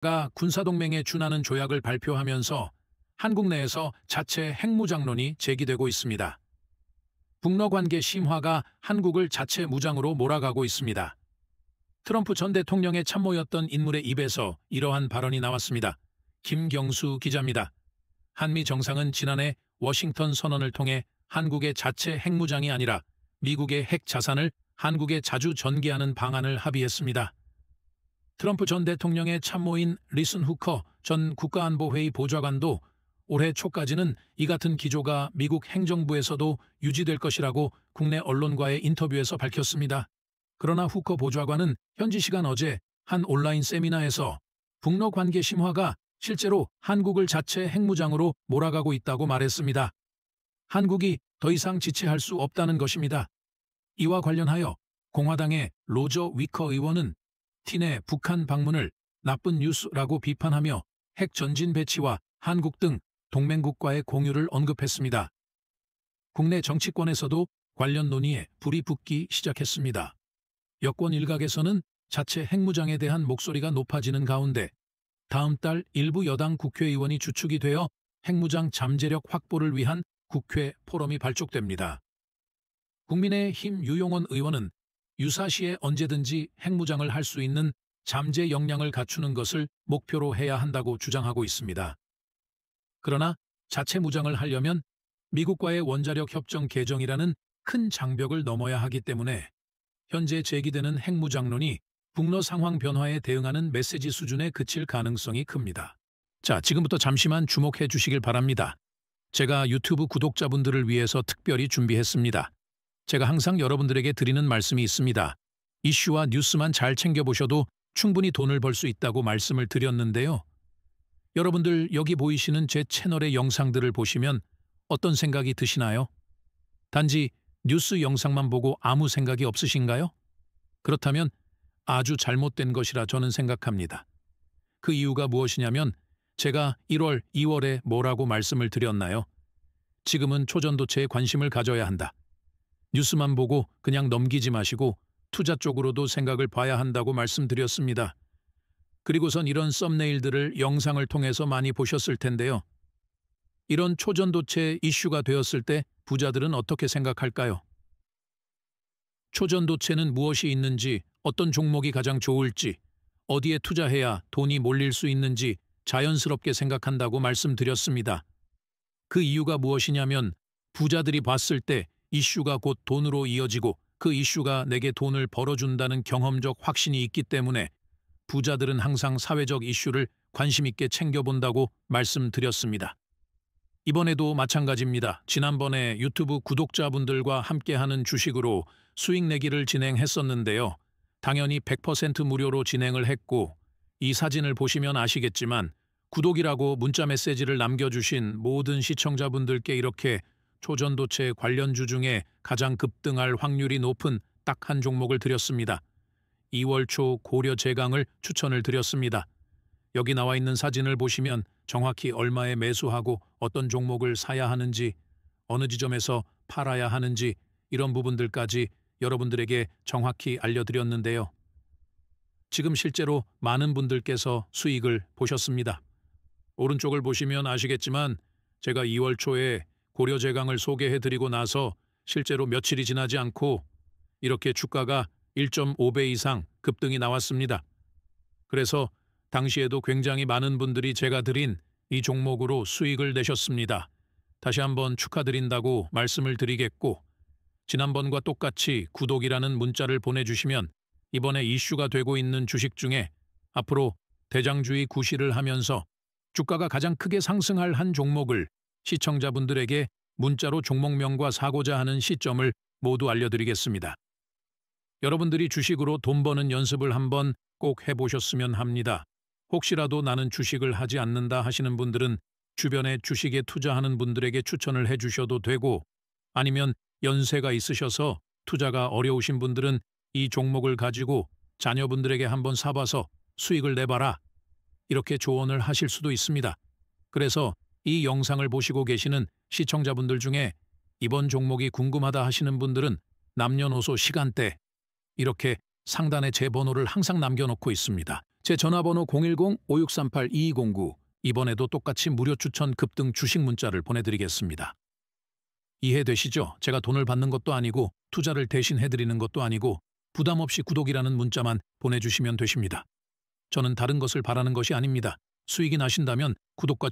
가 군사동맹에 준하는 조약을 발표하면서 한국 내에서 자체 핵무장론이 제기되고 있습니다. 북러 관계 심화가 한국을 자체 무장으로 몰아가고 있습니다. 트럼프 전 대통령의 참모였던 인물의 입에서 이러한 발언이 나왔습니다. 김경수 기자입니다. 한미 정상은 지난해 워싱턴 선언을 통해 한국의 자체 핵무장이 아니라 미국의 핵 자산을 한국에 자주 전개하는 방안을 합의했습니다. 트럼프 전 대통령의 참모인 리슨 후커 전 국가안보회의 보좌관도 올해 초까지는 이 같은 기조가 미국 행정부에서도 유지될 것이라고 국내 언론과의 인터뷰에서 밝혔습니다. 그러나 후커 보좌관은 현지 시간 어제 한 온라인 세미나에서 북러 관계 심화가 실제로 한국을 자체 핵무장으로 몰아가고 있다고 말했습니다. 한국이 더 이상 지체할 수 없다는 것입니다. 이와 관련하여 공화당의 로저 위커 의원은 틴의 북한 방문을 나쁜 뉴스라고 비판하며 핵 전진 배치와 한국 등 동맹국과의 공유를 언급했습니다. 국내 정치권에서도 관련 논의에 불이 붙기 시작했습니다. 여권 일각에서는 자체 핵무장에 대한 목소리가 높아지는 가운데 다음 달 일부 여당 국회의원이 주축이 되어 핵무장 잠재력 확보를 위한 국회 포럼이 발족됩니다. 국민의힘 유용원 의원은 유사시에 언제든지 핵무장을 할 수 있는 잠재 역량을 갖추는 것을 목표로 해야 한다고 주장하고 있습니다. 그러나 자체 무장을 하려면 미국과의 원자력 협정 개정이라는 큰 장벽을 넘어야 하기 때문에 현재 제기되는 핵무장론이 북러 상황 변화에 대응하는 메시지 수준에 그칠 가능성이 큽니다. 자, 지금부터 잠시만 주목해 주시길 바랍니다. 제가 유튜브 구독자분들을 위해서 특별히 준비했습니다. 제가 항상 여러분들에게 드리는 말씀이 있습니다. 이슈와 뉴스만 잘 챙겨보셔도 충분히 돈을 벌 수 있다고 말씀을 드렸는데요. 여러분들 여기 보이시는 제 채널의 영상들을 보시면 어떤 생각이 드시나요? 단지 뉴스 영상만 보고 아무 생각이 없으신가요? 그렇다면 아주 잘못된 것이라 저는 생각합니다. 그 이유가 무엇이냐면 제가 1월, 2월에 뭐라고 말씀을 드렸나요? 지금은 초전도체에 관심을 가져야 한다. 뉴스만 보고 그냥 넘기지 마시고 투자 쪽으로도 생각을 봐야 한다고 말씀드렸습니다. 그리고선 이런 썸네일들을 영상을 통해서 많이 보셨을 텐데요. 이런 초전도체 이슈가 되었을 때 부자들은 어떻게 생각할까요? 초전도체는 무엇이 있는지, 어떤 종목이 가장 좋을지, 어디에 투자해야 돈이 몰릴 수 있는지 자연스럽게 생각한다고 말씀드렸습니다. 그 이유가 무엇이냐면 부자들이 봤을 때 이슈가 곧 돈으로 이어지고 그 이슈가 내게 돈을 벌어준다는 경험적 확신이 있기 때문에 부자들은 항상 사회적 이슈를 관심 있게 챙겨본다고 말씀드렸습니다. 이번에도 마찬가지입니다. 지난번에 유튜브 구독자분들과 함께하는 주식으로 수익 내기를 진행했었는데요. 당연히 100% 무료로 진행을 했고 이 사진을 보시면 아시겠지만 구독이라고 문자 메시지를 남겨주신 모든 시청자분들께 이렇게 초전도체 관련주 중에 가장 급등할 확률이 높은 딱 한 종목을 드렸습니다. 2월 초 고려 제강을 추천을 드렸습니다. 여기 나와 있는 사진을 보시면 정확히 얼마에 매수하고 어떤 종목을 사야 하는지 어느 지점에서 팔아야 하는지 이런 부분들까지 여러분들에게 정확히 알려드렸는데요. 지금 실제로 많은 분들께서 수익을 보셨습니다. 오른쪽을 보시면 아시겠지만 제가 2월 초에 고려 제강을 소개해드리고 나서 실제로 며칠이 지나지 않고 이렇게 주가가 1.5배 이상 급등이 나왔습니다. 그래서 당시에도 굉장히 많은 분들이 제가 드린 이 종목으로 수익을 내셨습니다. 다시 한번 축하드린다고 말씀을 드리겠고 지난번과 똑같이 구독이라는 문자를 보내주시면 이번에 이슈가 되고 있는 주식 중에 앞으로 대장주의 구실을 하면서 주가가 가장 크게 상승할 한 종목을 시청자분들에게 문자로 종목명과 사고자 하는 시점을 모두 알려드리겠습니다. 여러분들이 주식으로 돈 버는 연습을 한번 꼭 해보셨으면 합니다. 혹시라도 나는 주식을 하지 않는다 하시는 분들은 주변에 주식에 투자하는 분들에게 추천을 해주셔도 되고 아니면 연세가 있으셔서 투자가 어려우신 분들은 이 종목을 가지고 자녀분들에게 한번 사봐서 수익을 내봐라 이렇게 조언을 하실 수도 있습니다. 그래서 이 영상을 보시고 계시는 시청자분들 중에 이번 종목이 궁금하다 하시는 분들은 남녀노소 시간대 이렇게 상단에 제 번호를 항상 남겨놓고 있습니다. 제 전화번호 010-5638-2209 이번에도 똑같이 무료 추천 급등 주식 문자를 보내드리겠습니다. 이해되시죠? 제가 돈을 받는 것도 아니고 투자를 대신 해드리는 것도 아니고 부담 없이 구독이라는 문자만 보내주시면 되십니다. 저는 다른 것을 바라는 것이 아닙니다. 수익이 나신다면 구독과